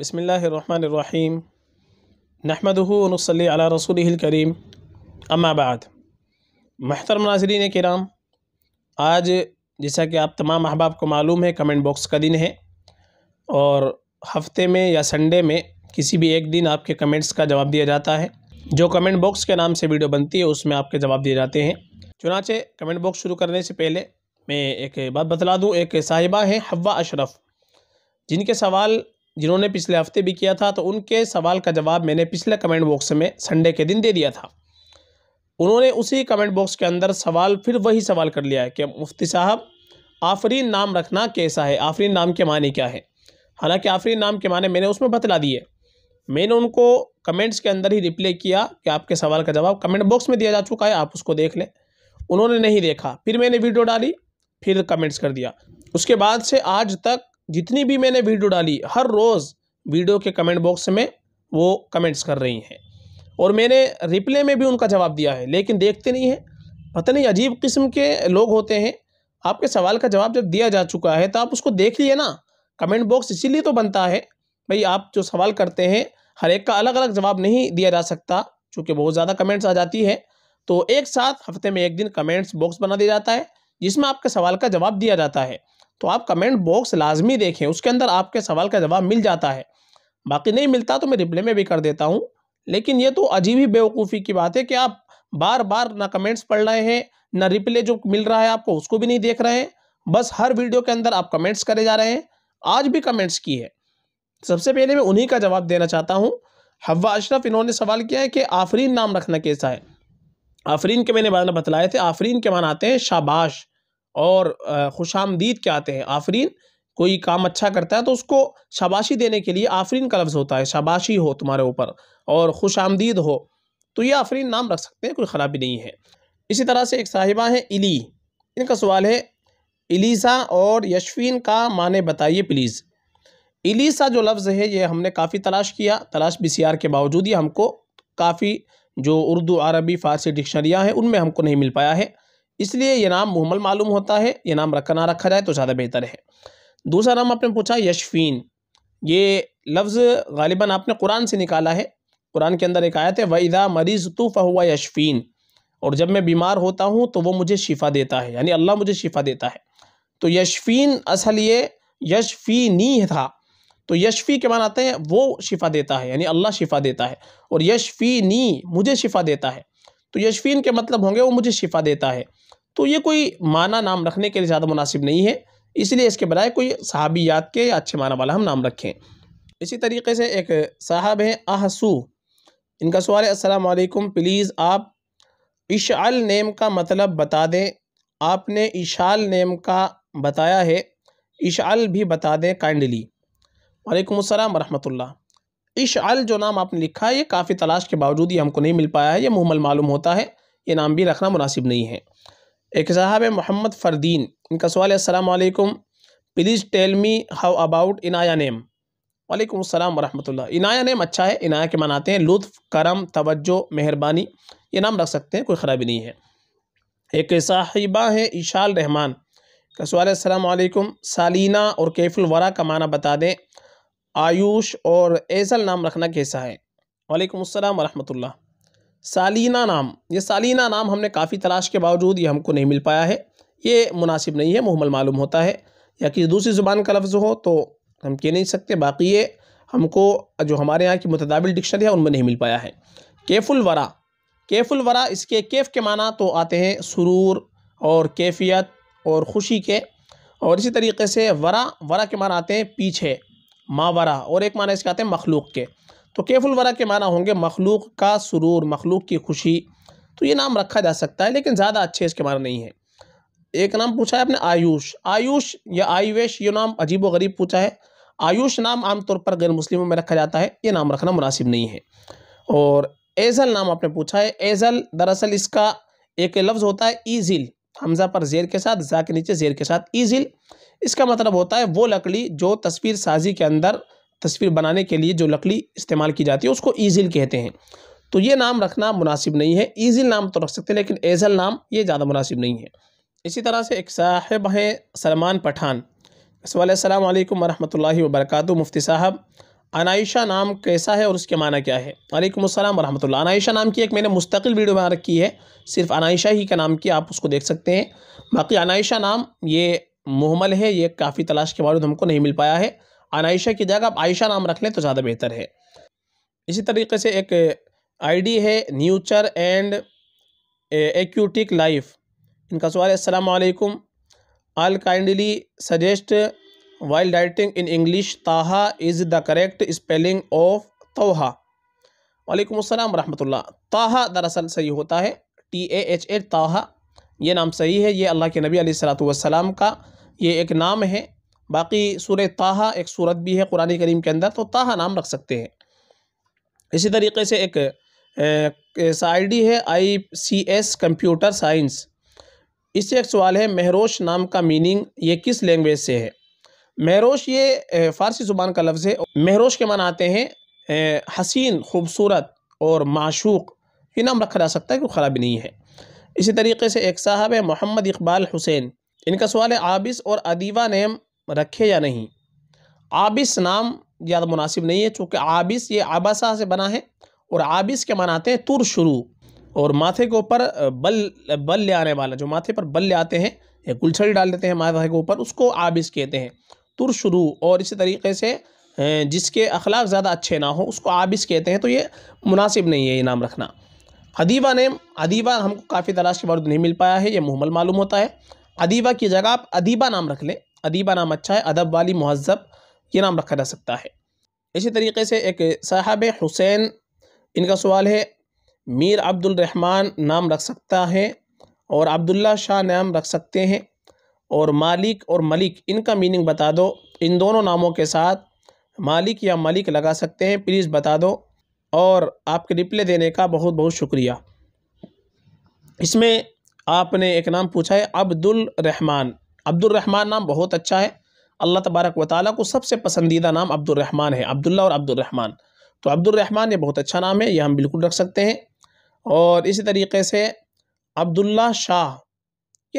बसमीम नहमदनसली अला रसूल करीम अम्माबाद महतर नाजरीन कराम आज जैसा कि आप तमाम अहबाब को मालूम है कमेंट बॉक्स का दिन है और हफ्ते में या संडे में किसी भी एक दिन आपके कमेंट्स का जवाब दिया जाता है जो कमेंट बॉक्स के नाम से वीडियो बनती है उसमें आपके जवाब दिए जाते हैं चुनाचे कमेंट बॉक्स शुरू करने से पहले मैं एक बात बतला दूँ एक साहिबा हैं हवा अशरफ जिनके सवाल जिन्होंने पिछले हफ्ते भी किया था तो उनके सवाल का जवाब मैंने पिछले कमेंट बॉक्स में संडे के दिन दे दिया था उन्होंने उसी कमेंट बॉक्स के अंदर सवाल फिर वही सवाल कर लिया है कि मुफ्ती साहब आफरीन नाम रखना कैसा है आफरीन नाम के माने क्या है हालांकि आफरीन नाम के माने मैंने उसमें बतला दिए मैंने उनको कमेंट्स के अंदर ही रिप्लाई किया कि आपके सवाल का जवाब कमेंट बॉक्स में दिया जा चुका है आप उसको देख लें उन्होंने नहीं देखा फिर मैंने वीडियो डाली फिर कमेंट्स कर दिया उसके बाद से आज तक जितनी भी मैंने वीडियो डाली हर रोज़ वीडियो के कमेंट बॉक्स में वो कमेंट्स कर रही हैं और मैंने रिप्ले में भी उनका जवाब दिया है लेकिन देखते नहीं हैं पता नहीं अजीब किस्म के लोग होते हैं आपके सवाल का जवाब जब दिया जा चुका है तो आप उसको देख लिए ना कमेंट बॉक्स इसीलिए तो बनता है भाई आप जो सवाल करते हैं हर एक का अलग अलग जवाब नहीं दिया जा सकता चूँकि बहुत ज़्यादा कमेंट्स आ जाती है तो एक साथ हफ्ते में एक दिन कमेंट्स बॉक्स बना दिया जाता है जिसमें आपके सवाल का जवाब दिया जाता है तो आप कमेंट बॉक्स लाजमी देखें उसके अंदर आपके सवाल का जवाब मिल जाता है बाकी नहीं मिलता तो मैं रिप्ले में भी कर देता हूँ लेकिन ये तो अजीब ही बेवकूफ़ी की बात है कि आप बार बार ना कमेंट्स पढ़ रहे हैं ना रिप्ले जो मिल रहा है आपको उसको भी नहीं देख रहे हैं बस हर वीडियो के अंदर आप कमेंट्स करे जा रहे हैं आज भी कमेंट्स की है सबसे पहले मैं उन्हीं का जवाब देना चाहता हूँ हवा अशरफ इन्होंने सवाल किया है कि आफरीन नाम रखना कैसा है आफरीन के मैंने बाद बतलाए थे आफरीन के मान आते हैं शाबाश और खुश आमदीद क्या आते हैं आफरीन कोई काम अच्छा करता है तो उसको शाबाशी देने के लिए आफरीन का लफ्ज़ होता है शाबाशी हो तुम्हारे ऊपर और खुश आमदीद हो तो ये आफरीन नाम रख सकते हैं कोई ख़राबी नहीं है इसी तरह से एक साहिबा हैं इली इनका सवाल है इलीसा और यशफीन का माने बताइए प्लीज़ इलीसा जो लफ्ज़ है ये हमने काफ़ी तलाश किया तलाश बी के बावजूद ही हमको काफ़ी जो उर्दू अरबी फ़ारसी डिक्शनरियाँ हैं उनमें हमको नहीं मिल पाया है इसलिए यह नाम मुहमल मालूम होता है ये नाम रखा ना रखा जाए तो ज़्यादा बेहतर है दूसरा नाम आपने पूछा यशफीन ये लफ्ज़ गालिबा आपने कुरान से निकाला है कुरान के अंदर एक आयत है वहीदा मरीज़ तो फ़हुआ यशफीन और जब मैं बीमार होता हूँ तो वो मुझे शिफा देता है यानी अल्लाह मुझे शिफा देता है तो यशफीन असल ये नी था तो यशफ़ी के मान आते हैं वो शिफा देता है यानी अल्लाह शिफा देता है और नी मुझे शिफा देता है तो यशफ़ीन के मतलब होंगे वो मुझे शिफा देता है तो ये कोई माना नाम रखने के लिए ज़्यादा मुनासिब नहीं है इसलिए इसके बजाय कोई याद के या अच्छे माना वाला हम नाम रखें इसी तरीके से एक साहब हैं आहसू इनका सवाल है वालेकुम प्लीज़ आप इशाल नेम का मतलब बता दें आपने इशाल नेम का बताया है इशाल भी बता दें काइंडली वालेकुम अस्सलाम रहमतुल्लाह इशाल जो नाम आपने लिखा है ये काफ़ी तलाश के बावजूद ही हमको नहीं मिल पाया है ये मुहमल मालूम होता है ये नाम भी रखना मुनासिब नहीं है एक साहब है मोहम्मद फ़रदीन इनका सवाल है असलम please tell me how about Inaya name वालेकुम अस्सलाम वरहमतुल्लाह इनाया नेम अच्छा है इनाया के मनाते हैं लुत्फ़ करम तवज्जो मेहरबानी ये नाम रख सकते हैं कोई ख़राबी नहीं है एक साहिबा हैं ईशाल रहमान का सवाल है सालीना और कैफुल वरा का माना बता दें आयुष और एजल नाम रखना कैसा है वालेकुम अस्सलाम वरहमतुल्लाह सालीना नाम ये सालीना नाम हमने काफ़ी तलाश के बावजूद ये हमको नहीं मिल पाया है ये मुनासिब नहीं है मुहमल मालूम होता है या किसी दूसरी ज़ुबान का लफ्ज़ हो तो हम कह नहीं सकते बाकी ये हमको जो हमारे यहाँ की मतदाबिल डिक्शनरी है उनमें नहीं मिल पाया है केफुलवरा वरा केफुल वरा इसके केफ़ के माना तो आते हैं सुरूर और कैफियत और ख़ुशी के और इसी तरीके से वरा वरा के माना आते हैं पीछे मावरा और एक माना इसके आते हैं मखलूक के तो कैफुलवरा के माना होंगे मखलूक का सुरूर मखलूक की खुशी तो ये नाम रखा जा सकता है लेकिन ज़्यादा अच्छे इसके माना नहीं है एक नाम पूछा है आपने आयुष आयुष या आयुष ये नाम अजीब व गरीब पूछा है आयुष नाम आमतौर पर गैर मुस्लिमों में रखा जाता है ये नाम रखना मुनासिब नहीं है और एजल नाम आपने पूछा है एजल दरअसल इसका एक लफ्ज़ होता है ईजिल हमजा पर जेर के साथ जा के नीचे जेर के साथ ईजिल इसका मतलब होता है वो लकड़ी जो तस्वीर साजी के अंदर तस्वीर बनाने के लिए जो लकड़ी इस्तेमाल की जाती है उसको ईजिल कहते हैं तो ये नाम रखना मुनासिब नहीं है ईजिल नाम तो रख सकते हैं लेकिन एजल नाम ये ज़्यादा मुनासिब नहीं है इसी तरह से एक साहब हैं सलमान पठान अस्सलाम वालेकुम वरहमतुल्लाहि वबरक मुफ्ती साहब अनायशा नाम कैसा है और उसके माना क्या है वालेकुम अस्सलाम वरहमतुल्लाह अनायशा नाम की एक मैंने मुस्तकिल वीडियो बना रखी है सिर्फ अनायशा ही का नाम की आप उसको देख सकते हैं बाकी अनायशा नाम ये मुहमल है ये काफ़ी तलाश के बावजूद हमको नहीं मिल पाया है अनायशा की जगह आप आयशा नाम रख लें तो ज़्यादा बेहतर है इसी तरीके से एक आईडी है न्यूचर एंड एक्यूटिक लाइफ इनका सवाल है असलम आल kindly suggest while writing in English Taha is the correct spelling of Toha वालेकुम अस्सलाम रहमतुल्लाह ताहा दरअसल सही होता है टी ए एच ए ताहा ये नाम सही है ये अल्लाह के नबी सलाम का ये एक नाम है बाकी सूर ताहा एक सूरत भी है कुरानी करीम के अंदर तो ताहा नाम रख सकते हैं इसी तरीके से एक आई डी है I C S computer science इससे एक सवाल है महरोश नाम का मीनिंग ये किस लैंग्वेज से है महरोश ये फ़ारसी ज़ुबान का लफ्ज़ है महरोश के माना आते हैं हसीन खूबसूरत और माशूक ये नाम रखा जा सकता है कोई ख़राबी नहीं है इसी तरीके से एक साहब है मोहम्मद इकबाल हुसैन इनका सवाल है आबिस और अदीवा नेम रखे या नहीं आबिस नाम ज़्यादा मुनासिब नहीं है चूँकि आबिस ये आबासा से बना है और आबिस के मनाते हैं तुर शुरू और माथे के ऊपर बल बल ले आने वाला जो माथे पर बल ले आते हैं या गुलछड़ी डाल देते हैं माथे के ऊपर उसको आबिस कहते हैं तुर शुरू और इसी तरीके से जिसके अखलाक ज़्यादा अच्छे ना हो उसको आबिस कहते हैं तो ये मुनासिब नहीं है ये नाम रखना अदीवा नेम अदीवा हमको काफ़ी तलाश के बाद नहीं मिल पाया है ये मुहमल मालूम होता है अदीवा की जगह आप अदीबा नाम रख लें अदीबा नाम अच्छा है अदब वाली महजब ये नाम रखा जा सकता है इसी तरीके से एक साहब हुसैन इनका सवाल है मीर अब्दुलरहमान नाम रख सकता है और अब्दुल्ला शाह नाम रख सकते हैं और मालिक और मलिक इनका मीनिंग बता दो इन दोनों नामों के साथ मालिक या मलिक लगा सकते हैं प्लीज़ बता दो और आपके रिप्ले देने का बहुत बहुत शुक्रिया इसमें आपने एक नाम पूछा है अब्दुल रहमान अब्दुलरहमान नाम बहुत अच्छा है अल्लाह तबारक व ताल को सबसे पसंदीदा नाम अब्दुलरहमान है अब्दुल्ला और अब्दुलरहमान तो अब्दुलरहमान ये बहुत अच्छा नाम है ये हम बिल्कुल रख सकते हैं और इसी तरीके से अब्दुल्ला शाह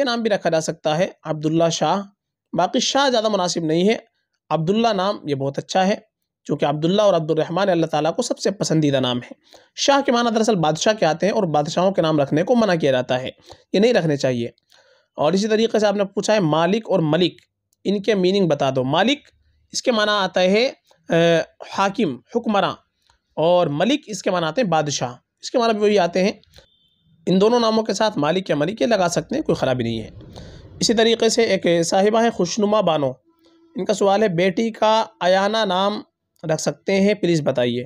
ये नाम भी रखा जा सकता है अब्दुल्ला शाह बाकी शाह ज़्यादा मुनासिब नहीं है अब्दुल्ला नाम ये बहुत अच्छा है चूँकि अब्दुल्ला और अब्दुलरहमान अल्लाह ताला को सबसे पसंदीदा नाम है शाह के माना दरअसल बादशाह के आते हैं और बादशाहों के नाम रखने को मना किया जाता है ये नहीं रखने चाहिए और इसी तरीके से आपने पूछा है मालिक और मलिक इनके मीनिंग बता दो मालिक इसके माना आता है हाकिम हुक्मरा और मलिक इसके माना आते हैं बादशाह इसके माना मतलब भी वही आते हैं इन दोनों नामों के साथ मालिक या मलिक ये लगा सकते हैं कोई ख़राबी नहीं है इसी तरीके से एक साहिबा है खुशनुमा बानो इनका सवाल है बेटी का आयाना नाम रख सकते हैं प्लीज़ बताइए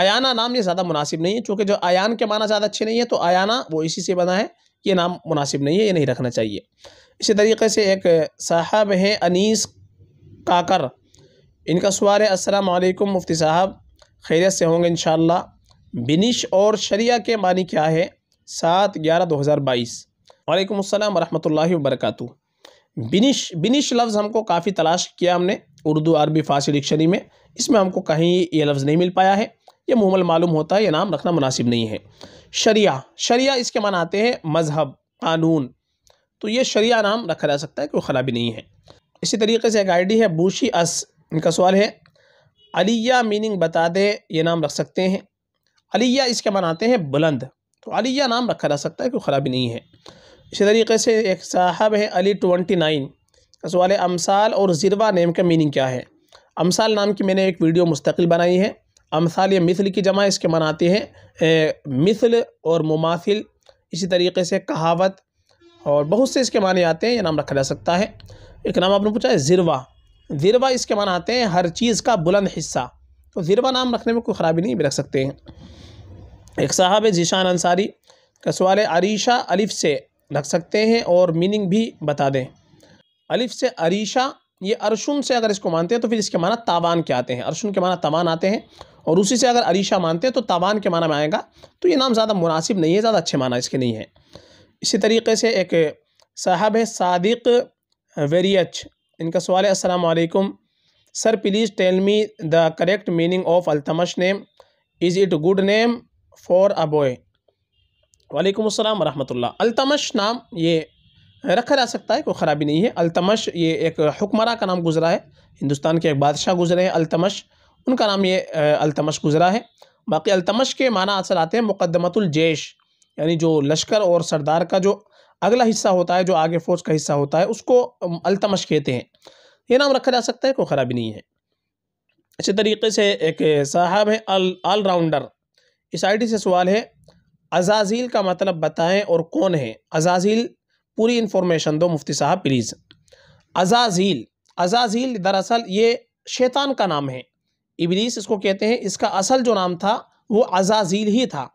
आयाना नाम ये ज़्यादा मुनासिब नहीं है क्योंकि जो आयान के माना ज़्यादा अच्छे नहीं है तो आयाना वो इसी से बना है ये नाम मुनासिब नहीं है ये नहीं रखना चाहिए इसी तरीके से एक साहब हैं अनीस काकर इनका सवाल है असलकम मुफ्ती साहब खैरियत से होंगे इन बिनिश और शरिया के मानी क्या है सात ग्यारह दो हज़ार बाईस वालेकुम अस्सलाम वरहमतुल्लाहि वबरकातु बिनिश बिनिश लफ्ज़ हमको काफ़ी तलाश किया हमने उर्दू अरबी फ़ारसी डिक्शनरी में इसमें हमको कहीं ये लफ्ज़ नहीं मिल पाया है ये मुमल मालूम होता है ये नाम रखना मुनासिब नहीं है शरिया शरिया इसके मान आते हैं मज़हब कानून तो ये शरिया नाम रखा जा सकता है कोई खराबी नहीं है इसी तरीके से एक आईडी है बूशी अस इनका सवाल है अलिया मीनिंग बता दे ये नाम रख सकते हैं अलिया इसके मान आते हैं बुलंद तो अलिया नाम रखा जा सकता है कोई खराबी नहीं है इसी तरीके से एक साहब है अली ट्वेंटी नाइन का सवाल है अमसाल और ज़िरवा नेम का मीनिंग क्या है अमसाल नाम की मैंने एक वीडियो मुस्तकिल बनाई है अमसाल या मिसल की जमा इसके मनाते हैं मिसल और मुमासिल इसी तरीके से कहावत और बहुत से इसके माने आते हैं ये नाम रखा जा सकता है एक नाम आपने पूछा है ज़िरवा ज़िरवा इसके मन आते हैं हर चीज़ का बुलंद हिस्सा तो ज़िरवा नाम रखने में कोई ख़राबी नहीं भी रख सकते हैं एक साहब है जीशान अंसारी का सवाल है अरीशा अलिफ से रख सकते हैं और मीनिंग भी बता दें अलिफ से अरीशा ये अरशुन से अगर इसको मानते हैं तो फिर इसके माना तावान के आते हैं अरशुन के माना तावान आते हैं और उसी से अगर अरीशा मानते हैं तो ताबान के माना में आएगा तो ये नाम ज़्यादा मुनासिब नहीं है ज़्यादा अच्छे माना इसके नहीं है इसी तरीके से एक साहब है सादिक वेरीच इनका सवाल है असलकुम sir please tell me the correct meaning of Altamash name is it good name for a boy वालेकुम अस्सलाम रहमतुल्ला अल्तमश नाम ये रखा जा सकता है कोई ख़राबी नहीं है अल्तमश ये एक हुक्मरा का नाम गुजरा है हिंदुस्तान के एक बादशाह गुजरे हैं अल्तमश उनका नाम ये अलतमश गुज़रा है बाकी अलतमश के माना असर आते हैं मुकदमतुलजैश यानी जो लश्कर और सरदार का जो अगला हिस्सा होता है जो आगे फ़ौज का हिस्सा होता है उसको अलतमश कहते हैं ये नाम रखा जा सकता है कोई ख़राबी नहीं है इसी तरीके से एक साहब है ऑल राउंडर इस आई से सवाल है अजाजील का मतलब बताएं और कौन है अजाजील पूरी इन्फॉर्मेशन दो मुफ्ती साहब प्लीज़ अजाजील अजाजील दरअसल ये शैतान का नाम है इबलीस इसको कहते हैं इसका असल जो नाम था वो अजाजील ही था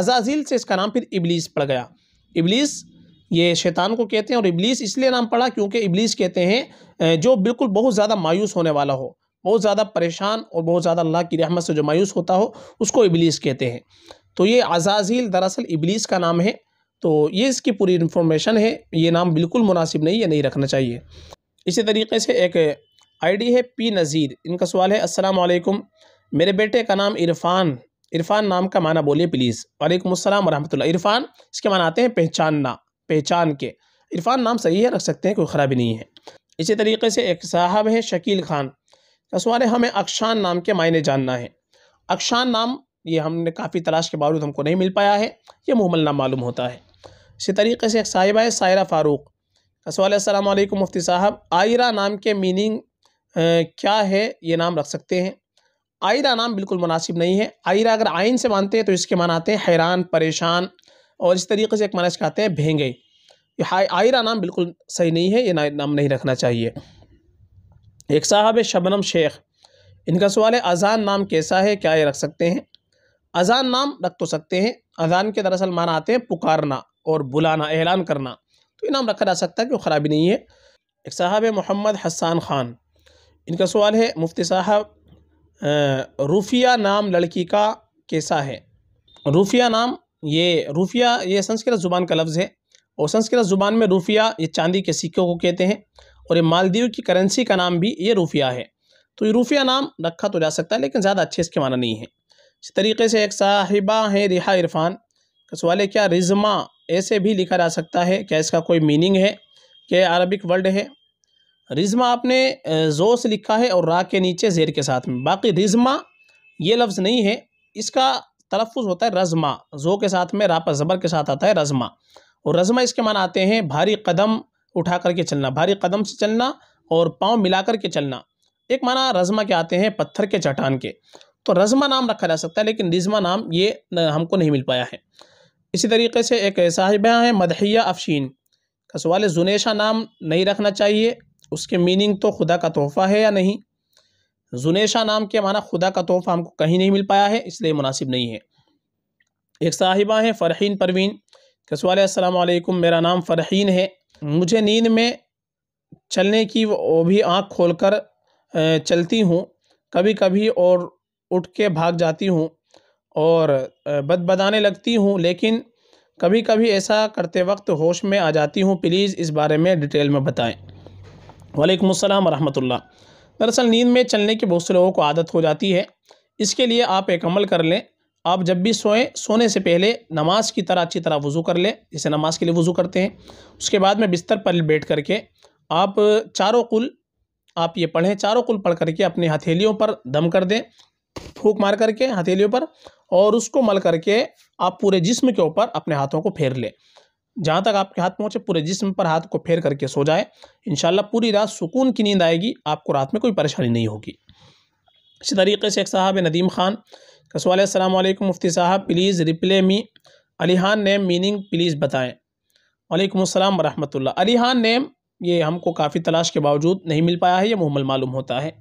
अजाजील से इसका नाम फिर इबलीस पड़ गया इबलीस ये शैतान को कहते हैं और इबलीस इसलिए नाम पड़ा क्योंकि इबलीस कहते हैं जो बिल्कुल बहुत ज़्यादा मायूस होने वाला हो बहुत ज़्यादा परेशान और बहुत ज़्यादा अल्लाह की रहमत से जो मायूस होता हो उसको इबलीस कहते हैं तो ये अजाजील दरअसल इबलीस का नाम है तो ये इसकी पूरी इन्फॉर्मेशन है ये नाम बिल्कुल मुनासिब नहीं है नहीं रखना चाहिए इसी तरीके से एक आईडी है पी नज़ीर इनका सवाल है अस्सलाम वालेकुम मेरे बेटे का नाम इरफान इरफान नाम का माना बोलिए प्लीज़ वालेकुम अस्सलाम वरहमतुल्लाह इरफान इसके माना आते हैं पहचानना पहचान के इरफान नाम सही है रख सकते हैं कोई ख़राबी नहीं है इसी तरीके से एक साहब है शकील खान का सवाल है हमें अक्षान नाम के मायने जानना है अक्षान नाम ये हमने काफ़ी तलाश के बावजूद हमको नहीं मिल पाया है ये मुहमल नाम मालूम होता है इसी तरीके से एक साहिबा है सायरा फ़ारूक का सवाल है असल मुफ्ती साहब आयरा नाम के मीनिंग क्या है ये नाम रख सकते हैं आयरा नाम बिल्कुल मुनासिब नहीं है आयरा अगर आइन से मानते हैं तो इसके मान आते हैं हैरान परेशान और इस तरीके से एक माना इसका आते हैं भेंगे ये आयरा नाम बिल्कुल सही नहीं है ये नाम नहीं रखना चाहिए एक साहब है शबनम शेख इनका सवाल है अजान नाम कैसा है क्या ये रख सकते हैं अजान नाम रख तो सकते हैं अजान के दरअसल माना आते हैं पुकारना और बुलाना ऐलान करना तो ये नाम रखा जा सकता है कि वो खराबी नहीं है एक साहब है मोहम्मद हसान ख़ान इनका सवाल है मुफ्ती साहब रूफिया नाम लड़की का कैसा है रूफिया नाम ये रूफिया ये संस्कृत ज़ुबान का लफ्ज़ है और संस्कृत ज़ुबान में रूफिया ये चांदी के सिक्कों को कहते हैं और ये मालदीव की करेंसी का नाम भी ये रूफिया है तो ये रूफिया नाम रखा तो जा सकता है लेकिन ज़्यादा अच्छे इसके माना नहीं है इस तरीके से एक साहिबा है रिहा इरफान का सवाल है क्या रिजमा ऐसे भी लिखा जा सकता है क्या इसका कोई मीनिंग है क्या अरबिक वर्ड है रिज्मा आपने ज़ो से लिखा है और रा के नीचे ज़ेर के साथ में बाकी रिज्मा ये लफ्ज़ नहीं है इसका तलफ़ होता है रज़मा ज़ो के साथ में रापा ज़बर के साथ आता है रज़मा और रज़मा इसके मान आते हैं भारी कदम उठा करके चलना भारी कदम से चलना और पाँव मिला करके चलना एक माना रज़मा के आते हैं पत्थर के चट्टान के तो रज़मा नाम रखा जा सकता है लेकिन रिज़मा नाम ये हमको नहीं मिल पाया है इसी तरीके से एक साहिबा है मदहिया अफशीन का सवाल जुनेशा नाम नहीं रखना चाहिए उसके मीनिंग तो खुदा का तोहफ़ा है या नहीं जुनेशा नाम के माना खुदा का तोहफ़ा हमको कहीं नहीं मिल पाया है इसलिए मुनासिब नहीं है एक साहिबा हैं फ़रहीन परवीन कसवाल असलकुम मेरा नाम फ़रहीन है मुझे नींद में चलने की वो भी आँख खोल कर चलती हूँ कभी कभी और उठ के भाग जाती हूँ और बदबदाने लगती हूँ लेकिन कभी कभी ऐसा करते वक्त होश में आ जाती हूँ प्लीज़ इस बारे में डिटेल में बताएं वालेकुम अस्सलाम वरहमतुल्लाह दरअसल नींद में चलने की बहुत से लोगों को आदत हो जाती है इसके लिए आप एक अमल कर लें आप जब भी सोएं सोने से पहले नमाज की तरह अच्छी तरह वज़ू कर लें जैसे नमाज के लिए वज़ू करते हैं उसके बाद में बिस्तर पर बैठ करके आप चारों कुल आप ये पढ़ें चारों कुल पढ़ करके अपनी हथेलियों पर दम कर दें फूक मार करके हथेलियों पर और उसको मल करके आप पूरे जिस्म के ऊपर अपने हाथों को फेर लें जहाँ तक आपके हाथ पहुँचे पूरे जिस्म पर हाथ को फेर करके सो जाए इन पूरी रात सुकून की नींद आएगी आपको रात में कोई परेशानी नहीं होगी इसी तरीके से एक साहब नदीम खान का सवाल अलैक्म मुफ्ती साहब please reply me Alihan name meaning please बताएँ वालेकुम वरहमल अलीहान नेम ये हमको काफ़ी तलाश के बावजूद नहीं मिल पाया है ये मुहमल मालूम होता है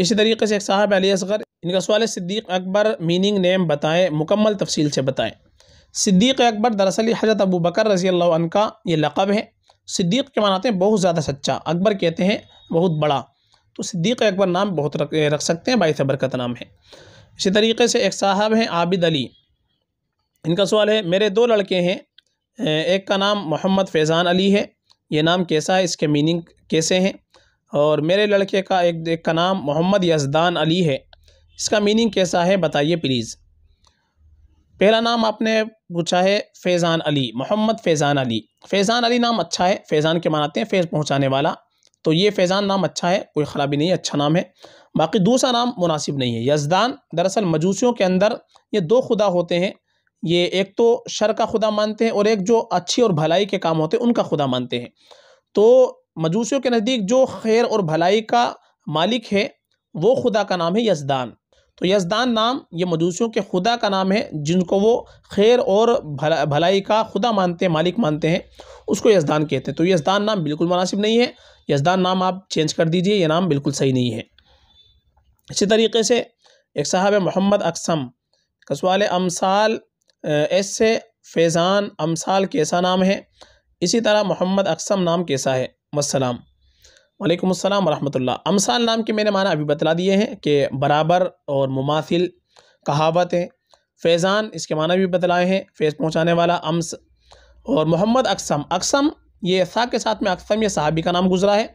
इसी तरीके से एक साहब अली असगर इनका सवाल सिद्दीक अकबर मीनिंग नेम बताएं मुकम्मल तफसील से बताएं सिद्दीक़ अकबर दरअसल हज़रत अबू बकर रज़ी अल्लाह का ये लक़ब है सिद्दीक़ के मानाते तो हैं बहुत ज़्यादा सच्चा अकबर कहते हैं बहुत बड़ा तो सिद्दीक़ अकबर नाम बहुत रख, रख सकते हैं बाईस बरकत नाम है इसी तरीके से एक साहब हैं आबिद अली इनका सवाल है मेरे दो लड़के हैं एक का नाम मोहम्मद फैज़ान अली है ये नाम कैसा है इसके मीनिंग कैसे हैं और मेरे लड़के का एक, एक का नाम मोहम्मद यजदान अली है इसका मीनिंग कैसा है बताइए प्लीज़ पहला नाम आपने पूछा है फैज़ान अली मोहम्मद फैज़ान अली फैज़ान अली नाम अच्छा है फैज़ान के मानाते हैं फैज़ पहुँचाने वाला तो ये फैज़ान नाम अच्छा है कोई खराबी नहीं है अच्छा नाम है बाकी दूसरा नाम मुनासिब नहीं है यजदान दरअसल मजूसियों के अंदर ये दो खुदा होते हैं ये एक तो शर का खुदा मानते हैं और एक जो अच्छी और भलाई के काम होते हैं उनका खुदा मानते हैं तो मजूसियों के नज़दीक जो खैर और भलाई का मालिक है वो खुदा का नाम है यजदान तो यजदान नाम ये मजूसियों के खुदा का नाम है जिनको वो खैर और भला भलाई का खुदा मानते हैं मालिक मानते हैं उसको यजदान कहते हैं तो यजदान नाम बिल्कुल मुनासिब नहीं है यजदान नाम आप चेंज कर दीजिए ये नाम बिल्कुल सही नहीं है इसी तरीके से एक साहब मोहम्मद अकसम कसवाल अमसाल एस से फैज़ान अमसाल कैसा नाम है इसी तरह मोहम्मद अकसम नाम कैसा है वसलाम वालेकुम अस्सलाम वरहमतुल्लाह अमसाल नाम के मैंने माना अभी बतला दिए हैं कि बराबर और मुमासिल कहावतें फैज़ान इसके माना भी बतलाए हैं फैज़ पहुँचाने वाला अम्स और मोहम्मद अक्सम अक्सम ये सा के साथ में अक्सम ये साहबी का नाम गुजरा है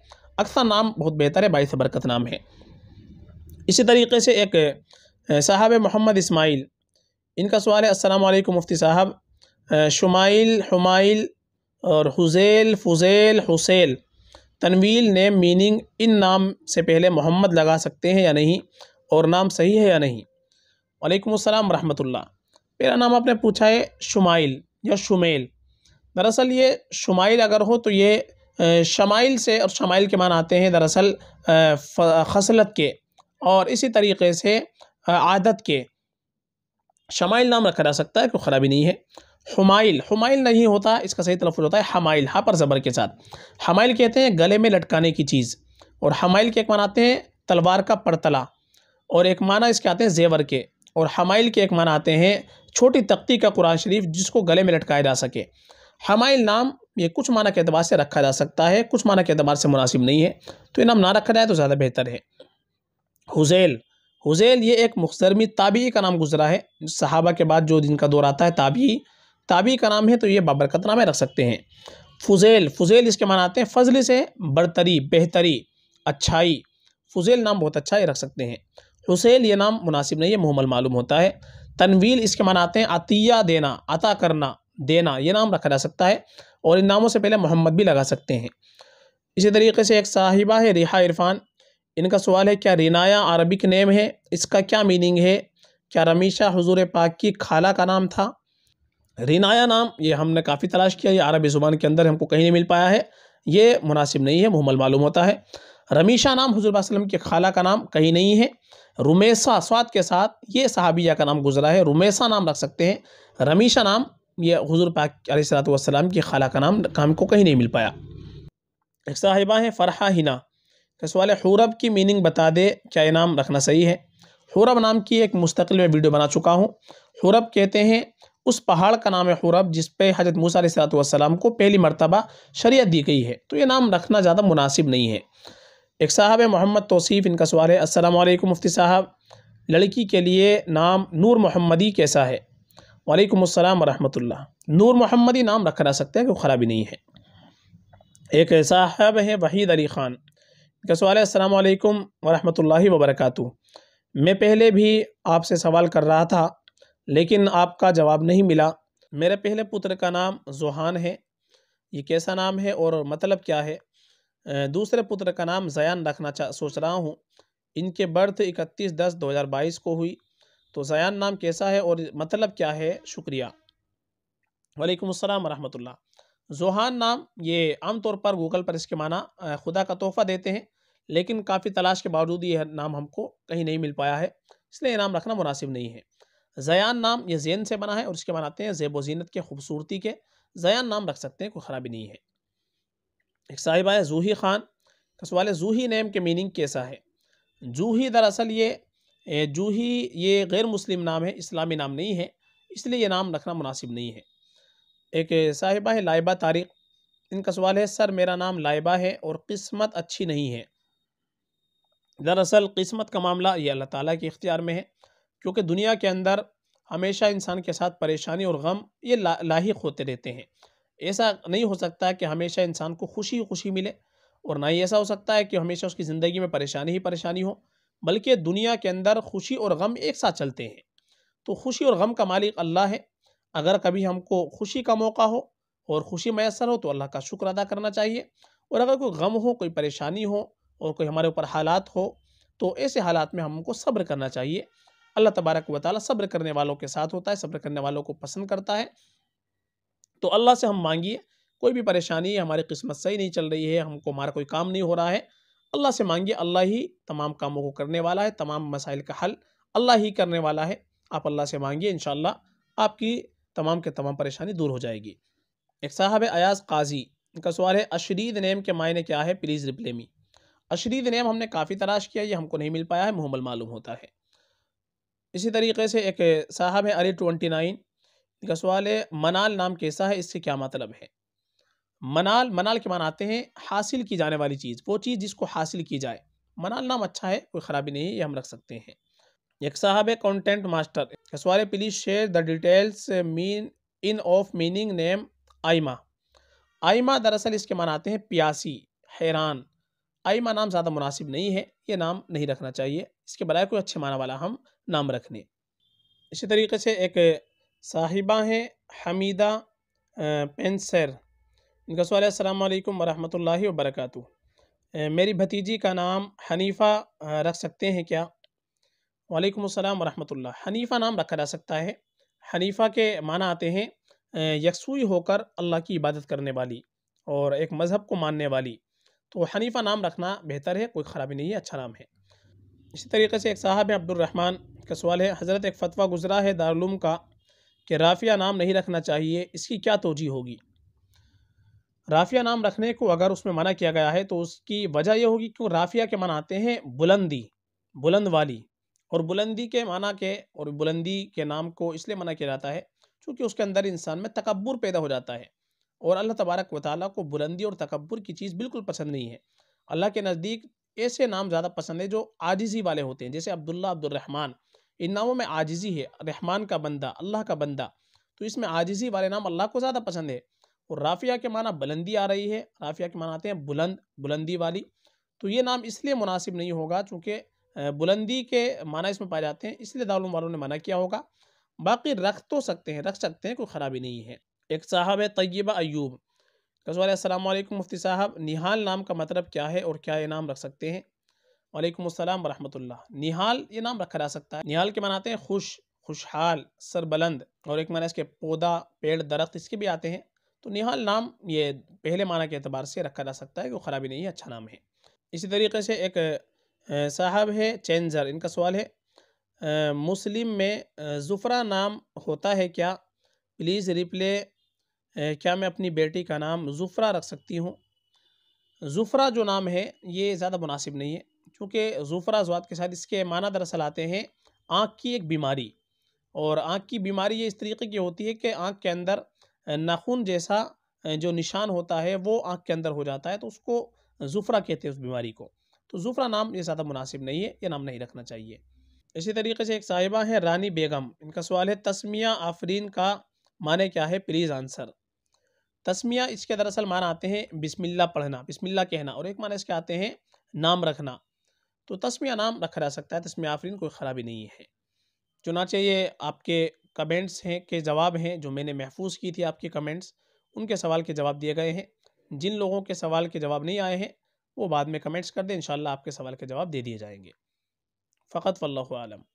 अक्सर नाम बहुत बेहतर है बाईस बरकत नाम है इसी तरीके से एक साहब मोहम्मद इसमाइल इनका सवाल है वालेकुम मुफ्ती साहब शुमाइल हमाइल और हुज़ैल फुज़ैल हुसैल तनवील नेम मीनिंग इन नाम से पहले मोहम्मद लगा सकते हैं या नहीं और नाम सही है या नहीं वालेकुम अस्सलाम रहमतुल्लाह मेरा नाम आपने पूछा है शुमाइल या शुमेल दरअसल ये शुमाइल अगर हो तो ये शमाइल से और शमाइल के मान आते हैं दरअसल खसलत के और इसी तरीके से आदत के शमाइल नाम रखा जा सकता है कोई ख़राबी नहीं है हमाइल हमाइल नहीं होता इसका सही तलफ़ होता है हमाइल हा पर ज़बर के साथ हमाइल कहते हैं गले में लटकाने की चीज़ और हमाइल के एक आते हैं तलवार का परतला और एक माना इसके आते हैं जेवर के और हमाइल के एक माना आते हैं छोटी तख्ती का कुरान शरीफ जिसको गले में लटकाया जा सके हमाइल नाम ये कुछ माना के अतबार से रखा जा सकता है कुछ माना के अतबार से मुनासिब नहीं है तो ये नाम ना रखा जाए तो ज़्यादा बेहतर है हुज़ैल हुज़ैल ये एक मुखजरमी ताबी का नाम गुजरा है सहाबा के बाद जो जिनका दौर आता है ताबी ताबी का नाम है तो ये बाबरकत का नाम रख सकते हैं फ़जैल फजैल इसके मान आते हैं फजल से बरतरी बेहतरी अच्छाई फ़जैल नाम बहुत अच्छा ये रख सकते हैं हुसैल ये नाम मुनासिब नहीं है मुहमल मालूम होता है तनवील इसके मान आते हैं अतिया देना अता करना देना ये नाम रखा जा सकता है और इन नामों से पहले मोहम्मद भी लगा सकते हैं इसी तरीके से एक साहिबा है रिहा इरफान इनका सवाल है क्या रिनाया अरबिक नेम है इसका क्या मीनिंग है क्या रमीशा हजूर पाक की खाला का नाम था रिनाया नाम ये हमने काफ़ी तलाश किया ये अरबी ज़ुबान के अंदर हमको कहीं नहीं मिल पाया है ये मुनासिब नहीं है मुहमल मालूम होता है रमीशा नाम हजूर वसलम के खाला का नाम कहीं नहीं है रुमेसा स्वाद के साथ ये सहाबिया का नाम गुजरा है रुमेसा नाम रख सकते हैं रमीशा नाम ये हजूर पाक सलाम की खाला का नाम काम को कहीं नहीं मिल पाया एक साहिबा हैं फ़रहा हिना का तो सवाल हूरब की मीनिंग बता दे क्या ये नाम रखना सही है हूरब नाम की एक मुस्तकिल में वीडियो बना चुका हूँ हूरब कहते हैं उस पहाड़ का नाम है हुरब जिस पे हजरत मूसा सलाम को पहली मरतबा शरीयत दी गई है तो ये नाम रखना ज़्यादा मुनासिब नहीं है एक साहब है मोहम्मद तोसीफ़ इनका सवाल है वालेकुम मुफ्ती साहब लड़की के लिए नाम नूर मोहम्मदी कैसा है वालेकुम अस्सलाम वरहमतुल्लाह नूर मोहम्मदी नाम रखा जा सकते हैं कोई ख़राबी नहीं है एक साहब है वहीद अली ख़ान इनका सवाल है असलकम वरहमल वबरकू मैं पहले भी आपसे सवाल कर रहा था लेकिन आपका जवाब नहीं मिला मेरे पहले पुत्र का नाम जोहान है ये कैसा नाम है और मतलब क्या है दूसरे पुत्र का नाम जयान रखना सोच रहा हूँ इनके बर्थ इकतीस दस दो हज़ार बाईस को हुई तो जयान नाम कैसा है और मतलब क्या है शुक्रिया वालेकुम अस्सलाम रहमतुल्लाह जोहान नाम ये आमतौर पर गूगल पर इसके माना खुदा का तोहफ़ा देते हैं लेकिन काफ़ी तलाश के बावजूद ये नाम हमको कहीं नहीं मिल पाया है इसलिए नाम रखना मुनासिब नहीं है ज़यान नाम ये जैन से बना है और इसके बनाते हैं जेब जीनत के खूबसूरती के ज़यान नाम रख सकते हैं कोई ख़राबी नहीं है एक साहिबा है जूही ख़ान का तो सवाल है जूही नेम के मीनिंग कैसा है जूही दरअसल ये जूही ये गैर मुस्लिम नाम है इस्लामी नाम नहीं है इसलिए यह नाम रखना मुनासिब नहीं है एक साहिबा है लाइबा तारिक इनका सवाल है सर मेरा नाम लाइबा है और किस्मत अच्छी नहीं है दरअसल किस्मत का मामला ये अल्लाह ताला के इख्तियार में है क्योंकि दुनिया के अंदर हमेशा इंसान के साथ परेशानी और गम ये ला लाक होते रहते हैं ऐसा नहीं हो सकता कि हमेशा इंसान को खुशी ही खुशी मिले और ना ही ऐसा हो सकता है कि हमेशा उसकी ज़िंदगी में परेशानी ही परेशानी हो बल्कि दुनिया के अंदर खुशी और गम एक साथ चलते हैं तो खुशी और गम का मालिक अल्लाह है अगर कभी हमको खुशी का मौका हो और खुशी मैसर हो तो अल्लाह का शुक्र अदा करना चाहिए और अगर कोई गम हो कोई परेशानी हो और कोई हमारे ऊपर हालात हो तो ऐसे हालात में हमको सब्र करना चाहिए अल्लाह तबारक व ताली सब्र करने वालों के साथ होता है सब्र करने वालों को पसंद करता है तो अल्लाह से हम मांगिए कोई भी परेशानी हमारी किस्मत सही नहीं चल रही है हमको हमारा कोई काम नहीं हो रहा है अल्लाह से मांगिए अल्लाह ही तमाम कामों को करने वाला है तमाम मसाइल का हल अल्लाह ही करने वाला है आप अल्लाह से मांगिए इन आपकी तमाम के तमाम परेशानी दूर हो जाएगी एक साहब अयाज काजी इनका सवाल है अशरीद नेम के मायने क्या है please reply me Ashrid name हमने काफ़ी तलाश किया ये हमको नहीं मिल पाया है मुहमल मालूम होता है इसी तरीके से एक साहब है अरे ट्वेंटी नाइन इनका सवाल है मनाल नाम कैसा है इससे क्या मतलब है मनाल मनाल के मान आते हैं हासिल की जाने वाली चीज़ वो चीज़ जिसको हासिल की जाए मनाल नाम अच्छा है कोई ख़राबी नहीं है ये हम रख सकते हैं एक साहब है कॉन्टेंट मास्टर का सवाल है please share the details meaning of meaning name Aima Aima दरअसल इसके मान आते हैं प्यासी हैरान आइमा नाम ज़्यादा मुनासिब नहीं है ये नाम नहीं रखना चाहिए इसके बजाय कोई अच्छे माना वाला हम नाम रखने इसी तरीके से एक साहिबा हैं हमीदा पेंसर इनका सवाल है असलकम वरहमल वर्क मेरी भतीजी का नाम हनीफ़ा रख सकते हैं क्या वालेकुम अस्सलाम वरहमतुल्लाह हनीफ़ा नाम रखा जा सकता है हनीफ़ा के माना आते हैं यकसुई होकर अल्लाह की इबादत करने वाली और एक मज़हब को मानने वाली तो हनीफ़ा नाम रखना बेहतर है कोई ख़राबी नहीं है अच्छा नाम है इसी तरीके से एक साहब हैं अब्दुलरहमान का सवाल है हज़रत एक फ़तवा गुज़रा है दारुम का कि राफिया नाम नहीं रखना चाहिए इसकी क्या तोजी होगी राफिया नाम रखने को अगर उसमें मना किया गया है तो उसकी वजह यह होगी क्यों राफिया के माना आते हैं बुलंदी बुलंद वाली और बुलंदी के माना के और बुलंदी के नाम को इसलिए मना किया जाता है क्योंकि उसके अंदर इंसान में तकबर पैदा हो जाता है और अल्लाह तबारक व ताली को बुलंदी और तकबर की चीज़ बिल्कुल पसंद नहीं है अल्लाह के नज़दीक ऐसे नाम ज़्यादा पसंद है जो आजिज़ी वाले होते हैं जैसे अब्दुल्ला अब्दुलरहमान इन नामों में आजिज़ी है रहमान का बंदा अल्लाह का बंदा तो इसमें आजिज़ी वाले नाम अल्लाह को ज़्यादा पसंद है और राफिया के माना बुलंदी आ रही है राफिया के माना आते हैं बुलंद बुलंदी वाली तो ये नाम इसलिए मुनासिब नहीं होगा चूँकि बुलंदी के माना इसमें पाए जाते हैं इसलिए दारुम वालों ने मना किया होगा बाकी रख तो सकते हैं रख सकते हैं कोई ख़राबी नहीं है एक साहब है तय्यबा अयूब कसवाल असल मुफ्ती साहब निहाल नाम का मतलब क्या है और क्या ये नाम रख सकते हैं वालेकुम अस्सलाम वरहमतुल्लाह निहाल ये नाम रखा जा सकता है निहाल के मनाते हैं खुश खुशहाल सरबलंद और एक माना इसके पौधा पेड़ दरख्त इसके भी आते हैं तो निहाल नाम ये पहले माना के अतबार से रखा जा सकता है कि ख़राबी नहीं है अच्छा नाम है इसी तरीके से एक साहब है चेंजर इनका सवाल है मुस्लिम में जुफरा नाम होता है क्या प्लीज़ रिप्ले क्या मैं अपनी बेटी का नाम जुफरा रख सकती हूँ जुफरा जो नाम है ये ज़्यादा मुनासिब नहीं है चूँकि जूफराजवाद के साथ इसके माना दरअसल आते हैं आँख की एक बीमारी और आँख की बीमारी ये इस तरीके की होती है कि आँख के अंदर नाखून जैसा जो निशान होता है वो आँख के अंदर हो जाता है तो उसको जुफरा कहते हैं उस बीमारी को तो जुफरा नाम ये ज़्यादा मुनासिब नहीं है ये नाम नहीं रखना चाहिए इसी तरीके से एक साहिबा है रानी बेगम इनका सवाल है तस्मिया आफरीन का माने क्या है प्लीज़ आंसर तस्मिया इसके दरअसल माना आते हैं बिस्मिल्ला पढ़ना बिस्मिल्ला कहना और एक माना इसके आते हैं नाम रखना तो तस्मिया नाम रखा जा सकता है तस्मिया आफरीन कोई ख़राबी नहीं है चुनाचे ये आपके कमेंट्स हैं के जवाब हैं जो मैंने महफूज की थी आपके कमेंट्स उनके सवाल के जवाब दिए गए हैं जिन लोगों के सवाल के जवाब नहीं आए हैं वो बाद में कमेंट्स कर दें इन आपके सवाल के जवाब दे दिए जाएंगे फ़कत वल्लम